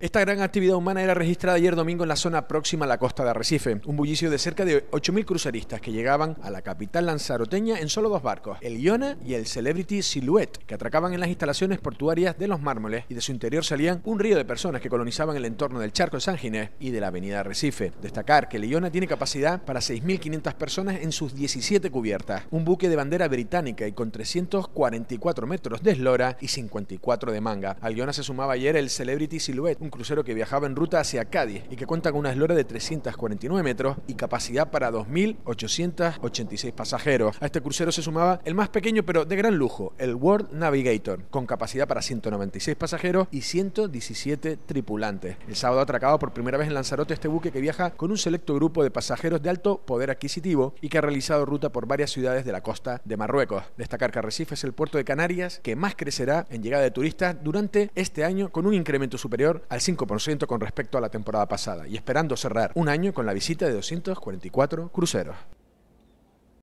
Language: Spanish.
Esta gran actividad humana era registrada ayer domingo en la zona próxima a la costa de Arrecife, un bullicio de cerca de 8.000 cruceristas que llegaban a la capital lanzaroteña en solo dos barcos, el Iona y el Celebrity Silhouette, que atracaban en las instalaciones portuarias de Los Mármoles y de su interior salían un río de personas que colonizaban el entorno del charco de San Ginés y de la avenida Arrecife. Destacar que el Iona tiene capacidad para 6.500 personas en sus 17 cubiertas, un buque de bandera británica y con 344 metros de eslora y 54 de manga. Al Iona se sumaba ayer el Celebrity Silhouette, crucero que viajaba en ruta hacia Cádiz y que cuenta con una eslora de 349 metros y capacidad para 2.886 pasajeros. A este crucero se sumaba el más pequeño pero de gran lujo, el World Navigator, con capacidad para 196 pasajeros y 117 tripulantes. El sábado atracado por primera vez en Lanzarote este buque que viaja con un selecto grupo de pasajeros de alto poder adquisitivo y que ha realizado ruta por varias ciudades de la costa de Marruecos. Destacar que Arrecife es el puerto de Canarias que más crecerá en llegada de turistas durante este año con un incremento superior al 5% con respecto a la temporada pasada y esperando cerrar un año con la visita de 244 cruceros.